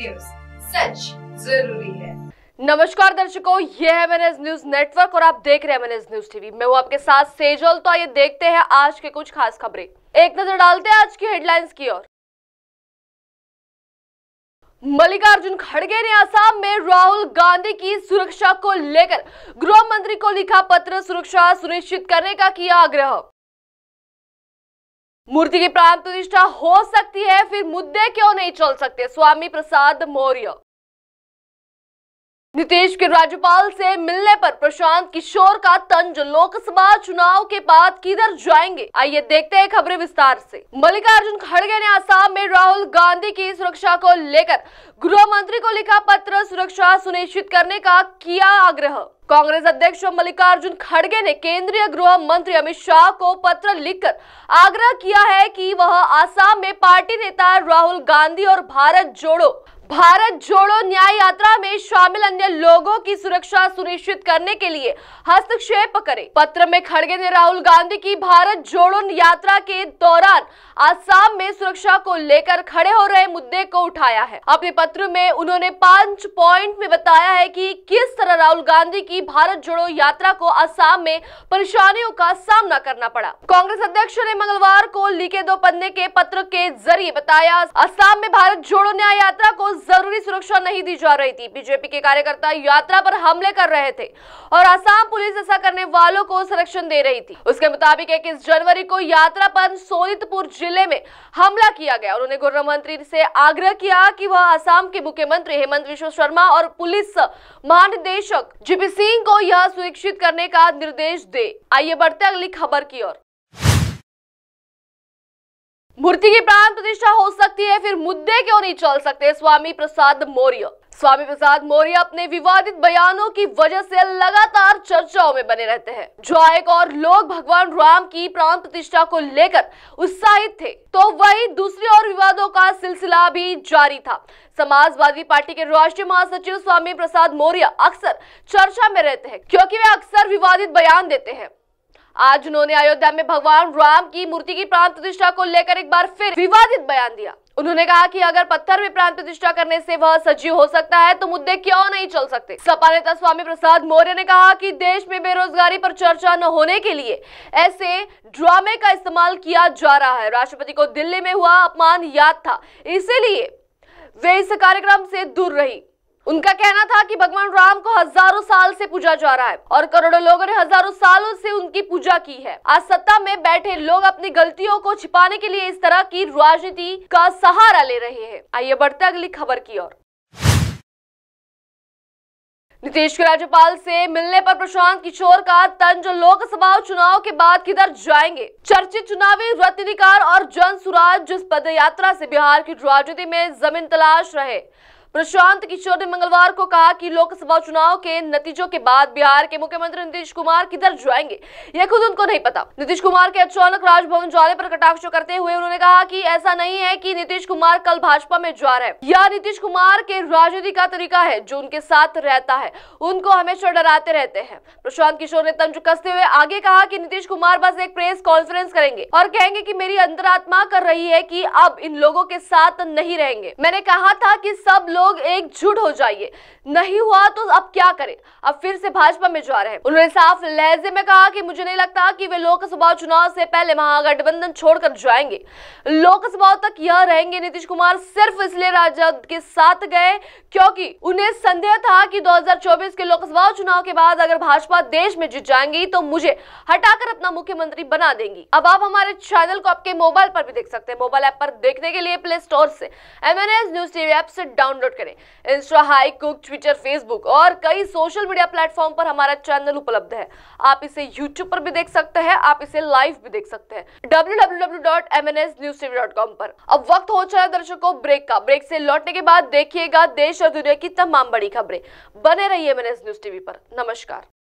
news सच जरूरी है नमस्कार दर्शकों ये है मैनेज न्यूज नेटवर्क और आप देख रहे हैं मैनेज न्यूज टीवी मैं हूँ आपके साथ सेजल तो आइए देखते हैं आज के कुछ खास खबरें एक नजर डालते हैं आज की हेडलाइंस की ओर मल्लिकार्जुन खड़गे ने असम में राहुल गांधी की सुरक्षा को लेकर गृह मंत्री को लिखा पत्र सुरक्षा सुनिश्चित करने का किया आग्रह मूर्ति की प्राण प्रतिष्ठा हो सकती है फिर मुद्दे क्यों नहीं चल सकते स्वामी प्रसाद मौर्य नीतीश के राज्यपाल से मिलने पर प्रशांत किशोर का तंज लोकसभा चुनाव के बाद किधर जाएंगे आइए देखते हैं खबरें विस्तार से मल्लिकार्जुन खड़गे ने आसाम में राहुल गांधी की सुरक्षा को लेकर गृह मंत्री को लिखा पत्र सुरक्षा सुनिश्चित करने का किया आग्रह कांग्रेस अध्यक्ष मल्लिकार्जुन खड़गे ने केंद्रीय गृह मंत्री अमित शाह को पत्र लिखकर आग्रह किया है कि वह आसाम में पार्टी नेता राहुल गांधी और भारत जोड़ो भारत जोड़ो न्याय यात्रा में शामिल अन्य लोगों की सुरक्षा सुनिश्चित करने के लिए हस्तक्षेप करे पत्र में खड़गे ने राहुल गांधी की भारत जोड़ो यात्रा के दौरान आसाम में सुरक्षा को लेकर खड़े हो रहे मुद्दे को उठाया है अपने पत्र में उन्होंने पांच पॉइंट में बताया है कि किस तरह राहुल गांधी की भारत जोड़ो यात्रा को आसाम में परेशानियों का सामना करना पड़ा कांग्रेस अध्यक्ष ने मंगलवार को लिखे दो पन्ने के पत्र के जरिए बताया आसाम में भारत जोड़ो न्याय यात्रा को जरूरी सुरक्षा नहीं दी जा रही थी बीजेपी के कार्यकर्ता यात्रा पर हमले कर रहे थे और आसाम पुलिस ऐसा करने वालों को संरक्षण दे रही थी उसके मुताबिक इक्कीस जनवरी को यात्रा पर सोनितपुर जिले में हमला किया गया उन्होंने गृह मंत्री से आग्रह किया कि वह आसाम के मुख्यमंत्री हेमंत विश्व शर्मा और पुलिस महानिदेशक जीपी सिंह को यह सुनिश्चित करने का निर्देश दे आइए बढ़ते अगली खबर की ओर मूर्ति की प्राण प्रतिष्ठा हो सकती है फिर मुद्दे क्यों नहीं चल सकते स्वामी प्रसाद मौर्य स्वामी प्रसाद मौर्य अपने विवादित बयानों की वजह से लगातार चर्चाओं में बने रहते हैं जो एक और लोग भगवान राम की प्राण प्रतिष्ठा को लेकर उत्साहित थे तो वही दूसरी ओर विवादों का सिलसिला भी जारी था समाजवादी पार्टी के राष्ट्रीय महासचिव स्वामी प्रसाद मौर्य अक्सर चर्चा में रहते हैं क्योंकि वे अक्सर विवादित बयान देते हैं आज उन्होंने अयोध्या में भगवान राम की मूर्ति की प्राण प्रतिष्ठा को लेकर एक बार फिर विवादित बयान दिया उन्होंने कहा कि अगर पत्थर में प्राण प्रतिष्ठा करने से वह सजीव हो सकता है तो मुद्दे क्यों नहीं चल सकते सपा नेता स्वामी प्रसाद मौर्य ने कहा कि देश में बेरोजगारी पर चर्चा न होने के लिए ऐसे ड्रामे का इस्तेमाल किया जा रहा है राष्ट्रपति को दिल्ली में हुआ अपमान याद था इसीलिए वे इस कार्यक्रम से दूर रही उनका कहना था कि भगवान राम को हजारों साल से पूजा जा रहा है और करोड़ों लोगों ने हजारों सालों से उनकी पूजा की है आज सत्ता में बैठे लोग अपनी गलतियों को छिपाने के लिए इस तरह की राजनीति का सहारा ले रहे हैं आइए बढ़ते अगली खबर की ओर नीतीश के राज्यपाल से मिलने पर प्रशांत किशोर का तंज लोकसभा चुनाव के बाद किधर जाएंगे चर्चित चुनावी रत्निकार और जन सुराज जिस पद यात्रा से बिहार की राजनीति में जमीन तलाश रहे प्रशांत किशोर ने मंगलवार को कहा कि लोकसभा चुनाव के नतीजों के बाद बिहार के मुख्यमंत्री नीतीश कुमार किधर जाएंगे यह खुद उनको नहीं पता नीतीश कुमार के अचानक राजभवन जाने पर कटाक्ष करते हुए उन्होंने कहा कि ऐसा नहीं है कि नीतीश कुमार कल भाजपा में जा रहे हैं या नीतीश कुमार के राजनीति का तरीका है जो उनके साथ रहता है उनको हमेशा डराते रहते हैं प्रशांत किशोर ने तंज कसते हुए आगे कहा की नीतीश कुमार बस एक प्रेस कॉन्फ्रेंस करेंगे और कहेंगे की मेरी अंतरात्मा कर रही है की अब इन लोगों के साथ नहीं रहेंगे मैंने कहा था की सब लोग एकजुट हो जाइए नहीं हुआ तो अब क्या करें अब फिर से भाजपा में जा रहे हैं उन्होंने साफ लहजे में कहा कि मुझे नहीं लगता कि वे लोकसभा चुनाव से पहले महागठबंधन छोड़कर जाएंगे लोकसभा तक यह रहेंगे नीतीश कुमार सिर्फ इसलिए राजद के साथ गए क्योंकि उन्हें संदेह था कि 2024 के लोकसभा चुनाव के बाद अगर भाजपा देश में जीत जाएंगी तो मुझे हटाकर अपना मुख्यमंत्री बना देंगी अब आप हमारे चैनल को आपके मोबाइल पर भी देख सकते हैं मोबाइल ऐप पर देखने के लिए प्ले स्टोर से एम न्यूज टीवी ऐप से डाउनलोड डाउनलोड करें इंस्टा हाई कुक ट्विटर फेसबुक और कई सोशल मीडिया प्लेटफॉर्म पर हमारा चैनल उपलब्ध है आप इसे यूट्यूब पर भी देख सकते हैं आप इसे लाइव भी देख सकते हैं डब्ल्यू पर अब वक्त हो चला दर्शकों ब्रेक का ब्रेक से लौटने के बाद देखिएगा देश और दुनिया की तमाम बड़ी खबरें बने है एम न्यूज टीवी पर नमस्कार